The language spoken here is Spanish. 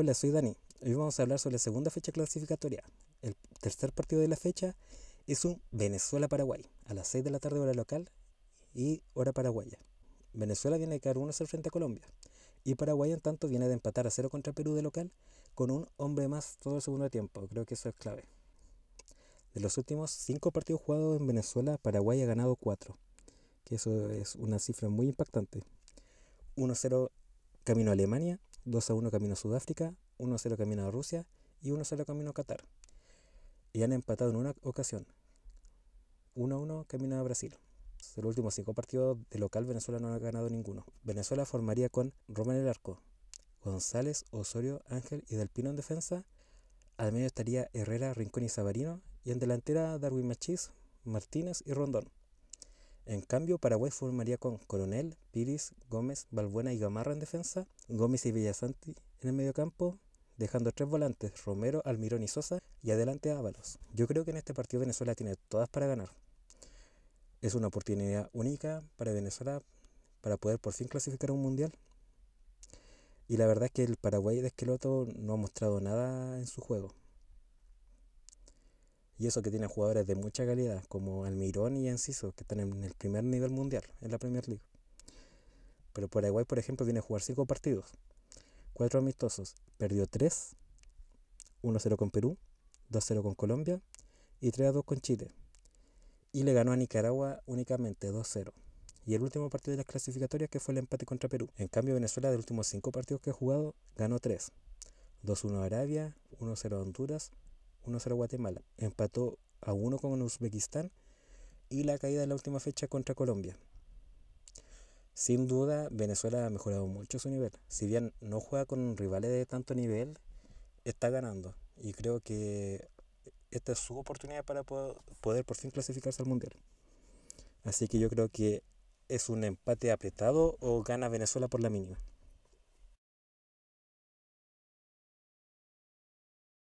Hola, soy Dani. Hoy vamos a hablar sobre la segunda fecha clasificatoria. El tercer partido de la fecha es un Venezuela-Paraguay a las 6 de la tarde hora local y hora paraguaya. Venezuela viene de caer 1-0 frente a Colombia y Paraguay en tanto viene de empatar a 0 contra Perú de local con un hombre más todo el segundo tiempo. Creo que eso es clave. De los últimos 5 partidos jugados en Venezuela, Paraguay ha ganado 4, que eso es una cifra muy impactante. 1-0 camino a Alemania, 2 a 1 camino a Sudáfrica, 1 a 0 camino a Rusia y 1 a 0 camino a Qatar. Y han empatado en una ocasión. 1 a 1 camino a Brasil. En los últimos cinco partidos de local Venezuela no ha ganado ninguno. Venezuela formaría con Román el arco, González, Osorio, Ángel y Del Pino en defensa. Al medio estaría Herrera, Rincón y Sabarino. Y en delantera Darwin Machís, Martínez y Rondón. En cambio, Paraguay formaría con Coronel, Piris, Gómez, Balbuena y Gamarra en defensa, Gómez y Villasanti en el mediocampo, dejando tres volantes, Romero, Almirón y Sosa, y adelante Ábalos. Yo creo que en este partido Venezuela tiene todas para ganar. Es una oportunidad única para Venezuela para poder por fin clasificar a un mundial. Y la verdad es que el Paraguay de Esqueloto no ha mostrado nada en su juego. Y eso que tiene jugadores de mucha calidad, como Almirón y Enciso, que están en el primer nivel mundial, en la Premier League. Pero Paraguay, por ejemplo, viene a jugar cinco partidos, Cuatro amistosos, perdió 3, 1-0 con Perú, 2-0 con Colombia y 3-2 con Chile. Y le ganó a Nicaragua únicamente 2-0. Y el último partido de las clasificatorias que fue el empate contra Perú. En cambio, Venezuela, de los últimos cinco partidos que ha jugado, ganó 3. 2-1 a Arabia, 1-0 a Honduras, 1-0 Guatemala. Empató a 1 con Uzbekistán y la caída en la última fecha contra Colombia. Sin duda, Venezuela ha mejorado mucho su nivel. Si bien no juega con rivales de tanto nivel, está ganando. Y creo que esta es su oportunidad para poder por fin clasificarse al Mundial. Así que yo creo que es un empate apretado o gana Venezuela por la mínima.